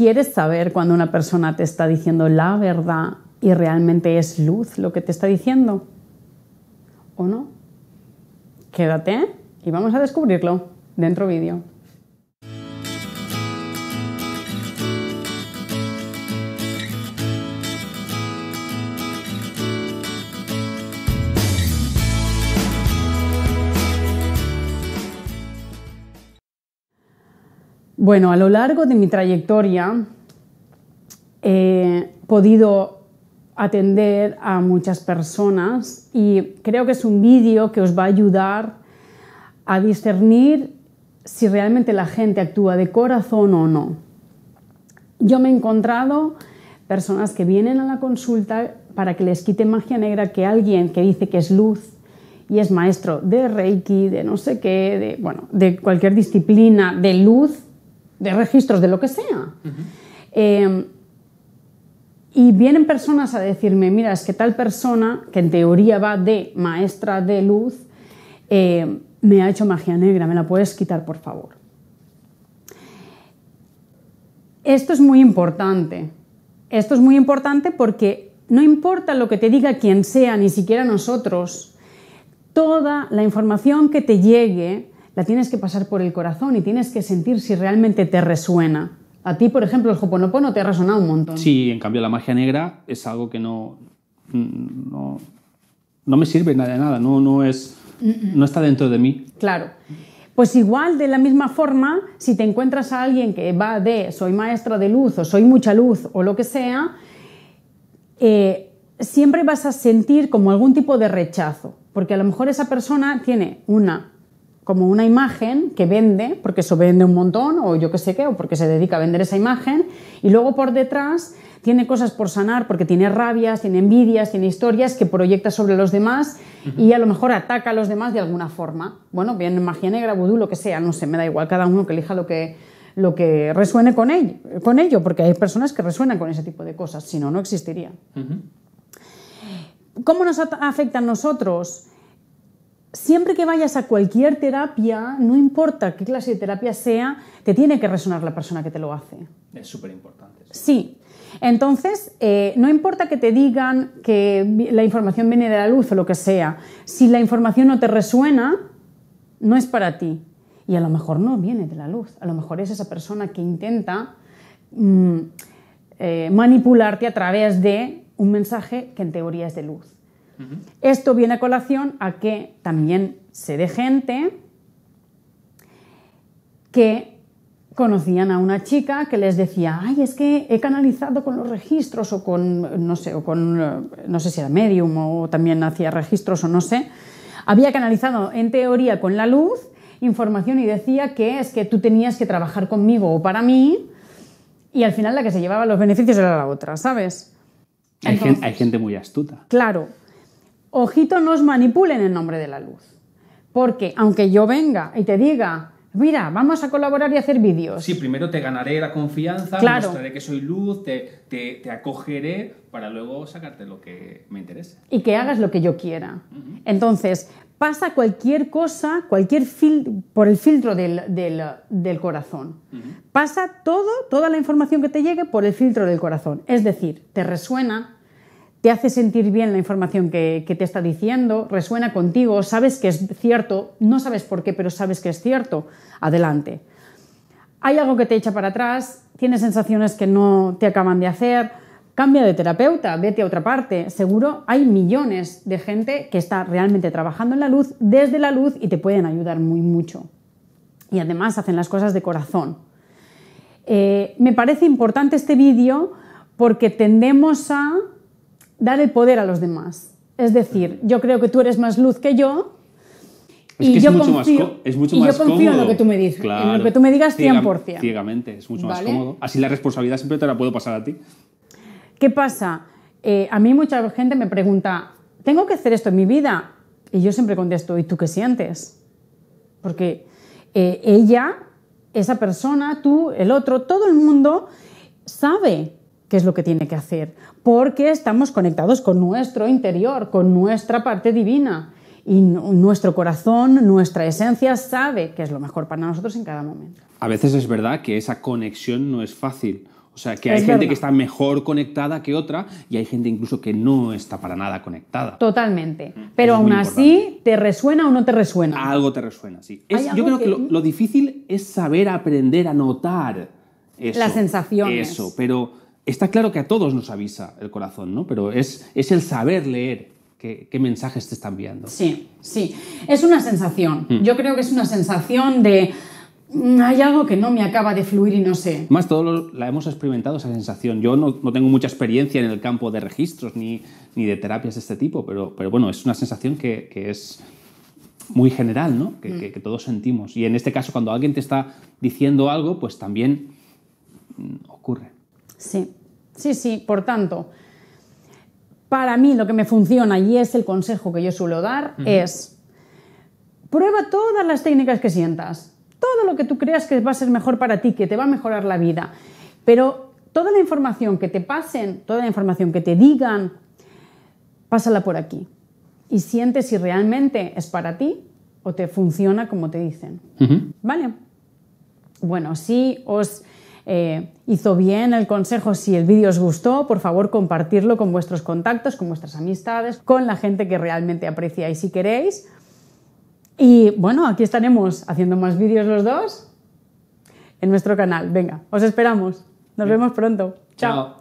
quieres saber cuando una persona te está diciendo la verdad y realmente es luz lo que te está diciendo. ¿O no? Quédate y vamos a descubrirlo dentro vídeo. Bueno, a lo largo de mi trayectoria he podido atender a muchas personas y creo que es un vídeo que os va a ayudar a discernir si realmente la gente actúa de corazón o no. Yo me he encontrado personas que vienen a la consulta para que les quite magia negra que alguien que dice que es luz y es maestro de Reiki, de no sé qué, de, de cualquier disciplina de luz, de registros, de lo que sea. Em, y vienen personas a decirme, mira, es que tal persona, que en teoría va de maestra de luz, em, me ha hecho magia negra, me la puedes quitar, por favor. Esto es muy importante. Esto es muy importante porque no importa lo que te diga quien sea, ni siquiera nosotros, toda la información que te llegue tienes que pasar por el corazón y tienes que sentir si realmente te resuena. A ti, por ejemplo, el Hoponopono te ha resonado un montón. Sí, en cambio la magia negra es algo que no. no, me sirve nada de nada, no, no, es, no está dentro de mí. Claro. Pues igual, de la misma forma, si te encuentras a alguien que va de soy maestra de luz o soy mucha luz o lo que sea, eh, siempre vas a sentir como algún tipo de rechazo, porque a lo mejor esa persona tiene una como una imagen que vende, porque eso vende un montón, o yo qué sé qué, o porque se dedica a vender esa imagen, y luego por detrás tiene cosas por sanar, porque tiene rabias, tiene envidias, tiene historias que proyecta sobre los demás y a lo mejor ataca a los demás de alguna forma. Bueno, bien, magia negra, vudú, lo que sea, no sé, me da igual, cada uno que elija lo que, lo que resuene con, ello, con ello, porque hay personas que resuenan con ese tipo de cosas, si no, no existiría. ¿Cómo nos afecta a nosotros? siempre que vayas a cualquier terapia, no importa qué clase de terapia sea, te tiene que resonar la persona que te lo hace. Es súper importante. Sí. Entonces, eh, no importa que te digan que la información viene de la luz o lo que sea, si la información no te resuena, no es para ti. Y a lo mejor no viene de la luz, a lo mejor es esa persona que intenta mm, eh, manipularte a través de un mensaje que en teoría es de luz. Esto viene a colación a que también se de gente que conocían a una chica que les decía, ay, es que he canalizado con los registros o con, no sé, o con, no sé si era medium o también hacía registros o no sé, había canalizado en teoría con la luz información y decía que es que tú tenías que trabajar conmigo o para mí y al final la que se llevaba los beneficios era la otra, ¿sabes? hay gente muy astuta. Claro, ojito no os manipulen en nombre de la luz. Porque aunque yo venga y te diga, mira, vamos a colaborar y hacer vídeos. Sí, primero te ganaré la confianza, mostraré que soy luz, te, acogeré para luego sacarte lo que me interesa. Y que hagas lo que yo quiera. Entonces, pasa cualquier cosa, cualquier filtro por el filtro del, corazón. Pasa todo, toda la información que te llegue por el filtro del corazón. Es decir, te resuena, te hace sentir bien la información que, te está diciendo, resuena contigo, sabes que es cierto, no sabes por qué, pero sabes que es cierto, adelante. Hay algo que te echa para atrás, tienes sensaciones que no te acaban de hacer, cambia de terapeuta, vete a otra parte. Seguro hay millones de gente que está realmente trabajando en la luz, desde la luz, y te pueden ayudar muy mucho. Y además hacen las cosas de corazón. Eh, me parece importante este vídeo porque tendemos a dar el poder a los demás. Es decir, yo creo que tú eres más luz que yo. y yo confío, y yo confío en lo que tú me dices, en lo que tú me digas 100%. ciegamente, es mucho más cómodo. Así la responsabilidad siempre te la puedo pasar a ti. ¿Qué pasa? Eh, a mí mucha gente me pregunta, ¿tengo que hacer esto en mi vida? Y yo siempre contesto, ¿y tú qué sientes? Porque eh, ella, esa persona, tú, el otro, todo el mundo sabe qué es lo que tiene que hacer, porque estamos conectados con nuestro interior, con nuestra parte divina. Y nuestro corazón, nuestra esencia sabe qué es lo mejor para nosotros en cada momento. A veces es verdad que esa conexión no es fácil. O sea, que hay gente que está mejor conectada que otra y hay gente incluso que no está para nada conectada. Totalmente. Pero aún así, ¿te resuena o no te resuena? Algo te resuena, sí. yo creo que, lo, lo, difícil es saber aprender a notar. Eso, Las sensaciones. Eso, pero está claro que a todos nos avisa el corazón, ¿no? Pero es, es el saber leer qué, mensajes te están enviando. Sí, sí. Es una sensación. Hmm. Yo creo que es una sensación de mm, hay algo que no me acaba de fluir y no sé. Más, todos la hemos experimentado esa sensación. Yo no, tengo mucha experiencia en el campo de registros ni, de terapias de este tipo, pero, pero bueno, es una sensación que, es muy general, hmm. que, todos sentimos. Y en este caso, cuando alguien te está diciendo algo, pues también mm, ocurre. Sí, sí, sí. Por tanto, para mí lo que me funciona y es el consejo que yo suelo dar es prueba todas las técnicas que sientas, todo lo que tú creas que va a ser mejor para ti, que te va a mejorar la vida, pero toda la información que te pasen, toda la información que te digan, pásala por aquí y siente si realmente es para ti o te funciona como te dicen. ¿Vale? Bueno, sí os eh, hizo bien el consejo. Si el vídeo os gustó, por favor compartirlo con vuestros contactos, con vuestras amistades, con la gente que realmente apreciáis si queréis. Y bueno, aquí estaremos haciendo más vídeos los dos en nuestro canal. Venga, os esperamos. Nos vemos pronto. Chao.